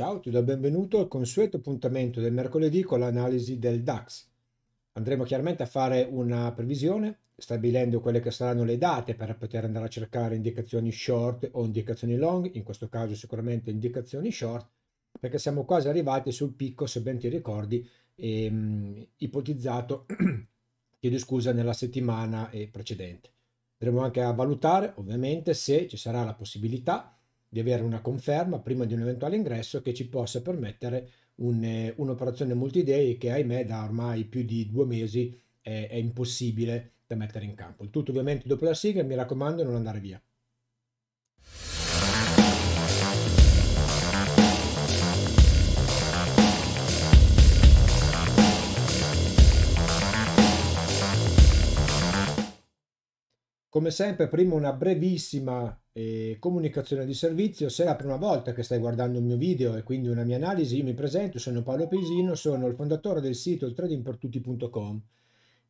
Ciao, ti do il benvenuto al consueto appuntamento del mercoledì con l'analisi del DAX. Andremo chiaramente a fare una previsione, stabilendo quelle che saranno le date per poter andare a cercare indicazioni short o indicazioni long, in questo caso sicuramente indicazioni short, perché siamo quasi arrivati sul picco, se ben ti ricordi, ehm, ipotizzato, chiedo scusa, nella settimana eh, precedente. Andremo anche a valutare, ovviamente, se ci sarà la possibilità di avere una conferma prima di un eventuale ingresso che ci possa permettere un, eh, un'operazione multi-day che ahimè da ormai più di due mesi è, è impossibile da mettere in campo. Il tutto ovviamente dopo la sigla, mi raccomando non andare via. Come sempre, prima una brevissima e comunicazione di servizio. Se è la prima volta che stai guardando un mio video e quindi una mia analisi, io mi presento, sono Paolo Pesino, sono il fondatore del sito iltradingpertutti.com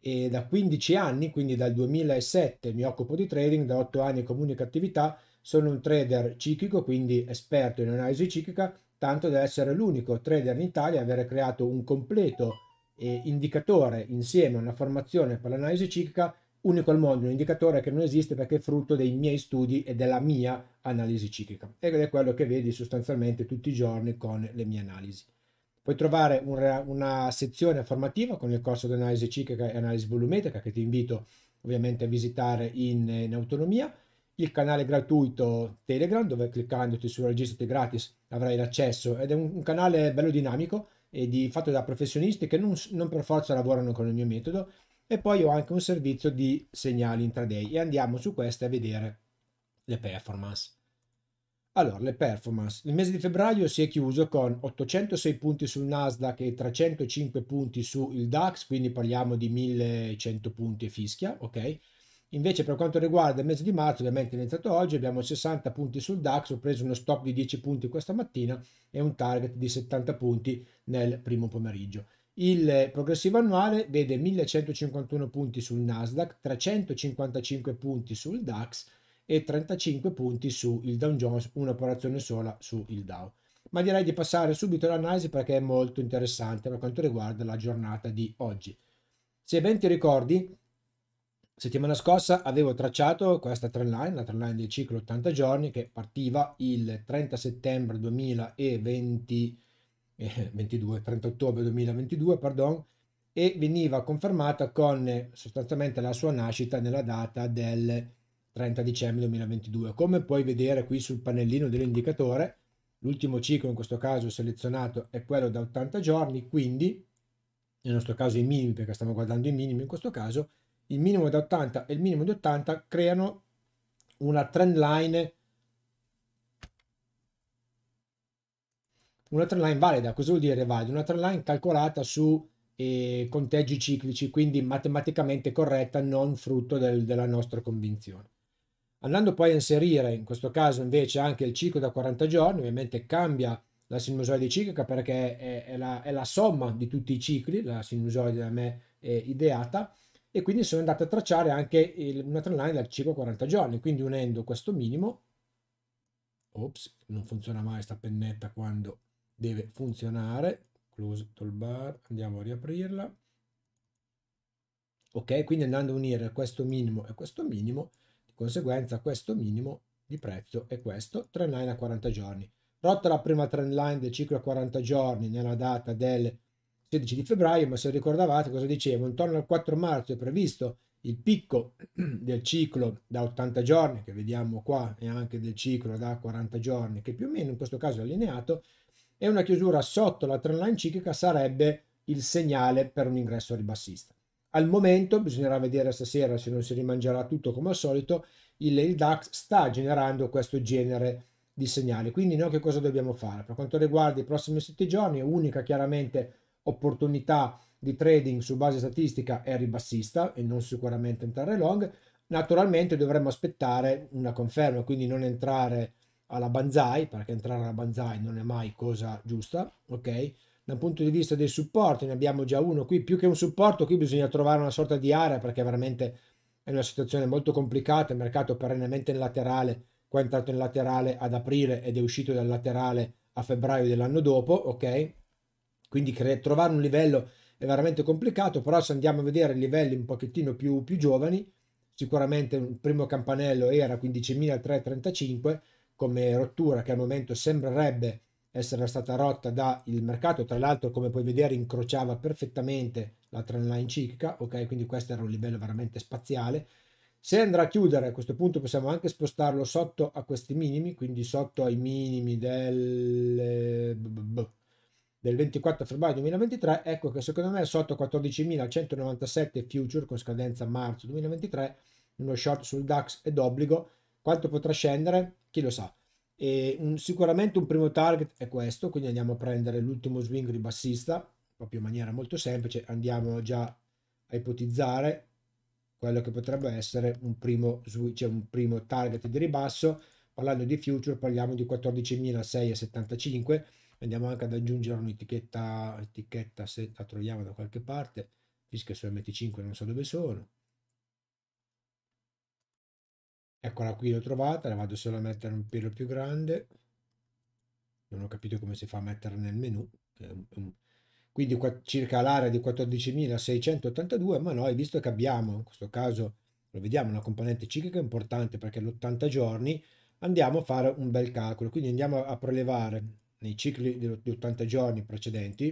e da 15 anni, quindi dal 2007 mi occupo di trading, da 8 anni comunico attività, sono un trader ciclico, quindi esperto in analisi ciclica, tanto da essere l'unico trader in Italia a aver creato un completo eh, indicatore insieme a una formazione per l'analisi ciclica unico al mondo, un indicatore che non esiste perché è frutto dei miei studi e della mia analisi ciclica ed è quello che vedi sostanzialmente tutti i giorni con le mie analisi. Puoi trovare una sezione formativa con il corso di analisi ciclica e analisi volumetrica che ti invito ovviamente a visitare in, in autonomia, il canale gratuito Telegram dove cliccandoti su registrati gratis avrai l'accesso ed è un, un canale bello dinamico e di, fatto da professionisti che non, non per forza lavorano con il mio metodo e poi ho anche un servizio di segnali intraday e andiamo su queste a vedere le performance. Allora, le performance. Il mese di febbraio si è chiuso con 806 punti sul Nasdaq e 305 punti sul DAX, quindi parliamo di 1100 punti e fischia, ok? Invece per quanto riguarda il mese di marzo, ovviamente è iniziato oggi, abbiamo 60 punti sul DAX, ho preso uno stop di 10 punti questa mattina e un target di 70 punti nel primo pomeriggio. Il progressivo annuale vede 1151 punti sul Nasdaq, 355 punti sul DAX e 35 punti sul Dow Jones, un'operazione sola sul Dow. Ma direi di passare subito all'analisi perché è molto interessante per quanto riguarda la giornata di oggi. Se ben ti ricordi, settimana scorsa avevo tracciato questa trend line, la trend line del ciclo 80 giorni che partiva il 30 settembre 2022 eh, 22, 30 ottobre 2022, pardon, e veniva confermata con eh, sostanzialmente la sua nascita nella data del 30 dicembre 2022. Come puoi vedere qui sul pannellino dell'indicatore, l'ultimo ciclo in questo caso selezionato è quello da 80 giorni, quindi nel nostro caso i minimi, perché stiamo guardando i minimi in questo caso, il minimo da 80 e il minimo di 80 creano una trend line una trend line valida. Cosa vuol dire valida? Una trend line calcolata su eh, conteggi ciclici, quindi matematicamente corretta, non frutto del, della nostra convinzione. Andando poi a inserire in questo caso invece anche il ciclo da 40 giorni, ovviamente cambia la sinusoide ciclica perché è, è, la, è la, somma di tutti i cicli, la sinusoide da me ideata, e quindi sono andato a tracciare anche il, una trendline dal ciclo 40 giorni, quindi unendo questo minimo, ops, non funziona mai questa pennetta quando deve funzionare, close toolbar, andiamo a riaprirla. Ok, quindi andando a unire questo minimo e questo minimo, di conseguenza questo minimo di prezzo è questo, trend line a 40 giorni. Rotta la prima trend line del ciclo a 40 giorni nella data del 16 di febbraio, ma se ricordavate cosa dicevo, intorno al 4 marzo è previsto il picco del ciclo da 80 giorni, che vediamo qua, e anche del ciclo da 40 giorni, che più o meno in questo caso è allineato, e una chiusura sotto la trend line ciclica sarebbe il segnale per un ingresso ribassista. Al momento, bisognerà vedere stasera se non si rimangerà tutto come al solito, il, il DAX sta generando questo genere di segnali. Quindi noi che cosa dobbiamo fare? Per quanto riguarda i prossimi sette giorni, unica chiaramente opportunità di trading su base statistica è ribassista e non sicuramente entrare long. Naturalmente dovremmo aspettare una conferma, quindi non entrare alla Banzai, perché entrare alla Banzai non è mai cosa giusta, ok? Dal punto di vista dei supporti ne abbiamo già uno qui, più che un supporto qui bisogna trovare una sorta di area perché veramente è una situazione molto complicata, il mercato perennemente in laterale, qua è entrato in laterale ad aprile ed è uscito dal laterale a febbraio dell'anno dopo, ok? Quindi trovare un livello è veramente complicato, però se andiamo a vedere livelli un pochettino più, più giovani, sicuramente il primo campanello era 15.335, come rottura che al momento sembrerebbe essere stata rotta dal mercato, tra l'altro come puoi vedere incrociava perfettamente la trend line ciclica, ok? Quindi questo era un livello veramente spaziale. Se andrà a chiudere a questo punto possiamo anche spostarlo sotto a questi minimi, quindi sotto ai minimi del, del 24 febbraio 2023, ecco che secondo me sotto 14.197 future con scadenza marzo 2023, uno short sul DAX è d'obbligo, quanto potrà scendere? Chi lo sa. Un, sicuramente un primo target è questo, quindi andiamo a prendere l'ultimo swing ribassista, proprio in maniera molto semplice, andiamo già a ipotizzare quello che potrebbe essere un primo, cioè un primo target di ribasso, parlando di future parliamo di 14.675, andiamo anche ad aggiungere un'etichetta, etichetta se la troviamo da qualche parte, fischio che su MT5 non so dove sono, Eccola qui, l'ho trovata, la vado solo a mettere un pelo più grande. Non ho capito come si fa a mettere nel menu. Quindi qua, circa l'area di 14.682, ma noi, visto che abbiamo, in questo caso, lo vediamo, una componente ciclica importante perché l'80 giorni, andiamo a fare un bel calcolo. Quindi andiamo a prelevare nei cicli di 80 giorni precedenti,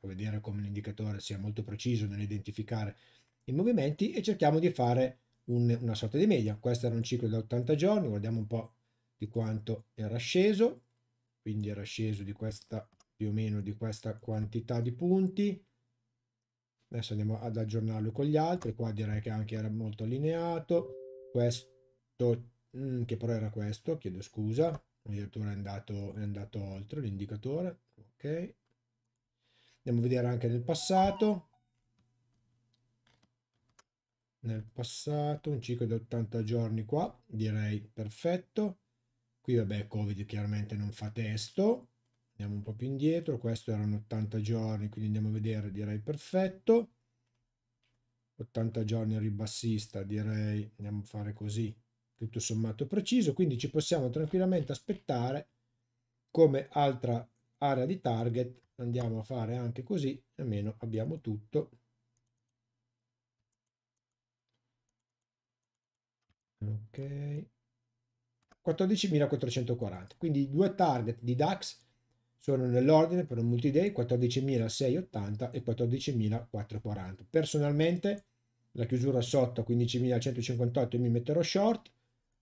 per vedere come l'indicatore sia molto preciso nell'identificare i movimenti, e cerchiamo di fare un, una sorta di media. Questo era un ciclo da 80 giorni, guardiamo un po' di quanto era sceso, quindi era sceso di questa più o meno di questa quantità di punti. Adesso andiamo ad aggiornarlo con gli altri, qua direi che anche era molto allineato, questo mm, che però era questo, chiedo scusa, addirittura è andato, è andato oltre l'indicatore, ok. Andiamo a vedere anche nel passato, nel passato, un ciclo di 80 giorni qua, direi perfetto. Qui vabbè, Covid chiaramente non fa testo, andiamo un po' più indietro, questo erano 80 giorni, quindi andiamo a vedere, direi perfetto. 80 giorni ribassista, direi, andiamo a fare così, tutto sommato preciso, quindi ci possiamo tranquillamente aspettare come altra area di target, andiamo a fare anche così, almeno abbiamo tutto. ok 14.440 quindi i due target di DAX sono nell'ordine per un multiday 14.680 e 14.440 personalmente la chiusura sotto a 15.158 mi metterò short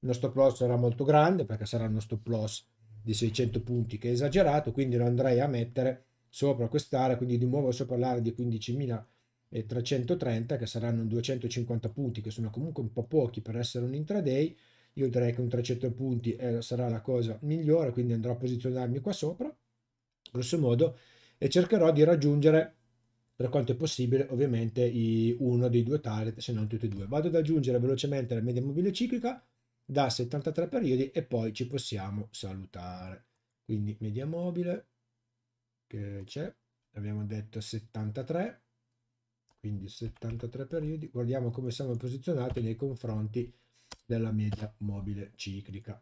uno stop loss sarà molto grande perché sarà uno stop loss di 600 punti che è esagerato quindi lo andrei a mettere sopra quest'area quindi di nuovo sopra l'area di 15.000 e 330 che saranno 250 punti che sono comunque un po' pochi per essere un intraday io direi che un 300 punti eh, sarà la cosa migliore quindi andrò a posizionarmi qua sopra grosso modo e cercherò di raggiungere per quanto è possibile ovviamente i, uno dei due target se non tutti e due vado ad aggiungere velocemente la media mobile ciclica da 73 periodi e poi ci possiamo salutare quindi media mobile che c'è abbiamo detto 73 quindi 73 periodi, guardiamo come siamo posizionati nei confronti della media mobile ciclica.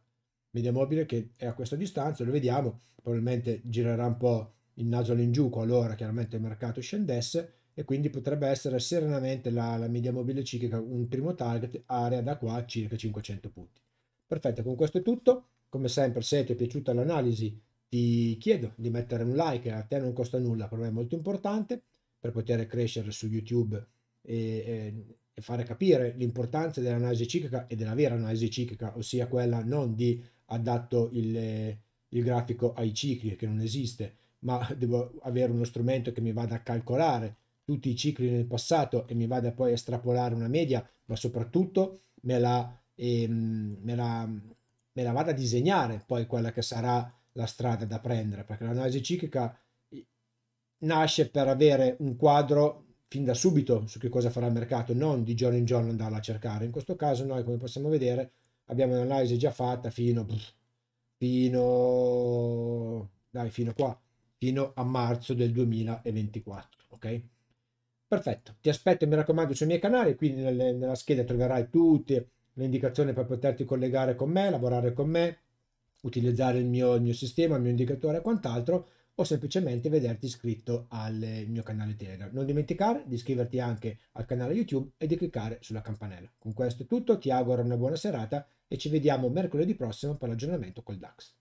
Media mobile che è a questa distanza, lo vediamo, probabilmente girerà un po' il naso all'ingiù qualora chiaramente il mercato scendesse e quindi potrebbe essere serenamente la, la media mobile ciclica un primo target area da qua a circa 500 punti. Perfetto, con questo è tutto. Come sempre, se ti è piaciuta l'analisi, ti chiedo di mettere un like, a te non costa nulla, per me è molto importante per poter crescere su YouTube e, e, e fare capire l'importanza dell'analisi ciclica e della vera analisi ciclica, ossia quella non di adatto il, il grafico ai cicli, che non esiste, ma devo avere uno strumento che mi vada a calcolare tutti i cicli nel passato e mi vada poi a estrapolare una media, ma soprattutto me la, ehm, me la, me la vada a disegnare poi quella che sarà la strada da prendere, perché l'analisi ciclica nasce per avere un quadro fin da subito su che cosa farà il mercato, non di giorno in giorno andarla a cercare. In questo caso noi, come possiamo vedere, abbiamo un'analisi già fatta fino, fino, dai, fino qua, fino a marzo del 2024, ok? Perfetto, ti aspetto, mi raccomando, sui miei canali, qui nella scheda troverai tutte le indicazioni per poterti collegare con me, lavorare con me, utilizzare il mio, il mio sistema, il mio indicatore e quant'altro o semplicemente vederti iscritto al mio canale Telegram. Non dimenticare di iscriverti anche al canale YouTube e di cliccare sulla campanella. Con questo è tutto, ti auguro una buona serata e ci vediamo mercoledì prossimo per l'aggiornamento col DAX.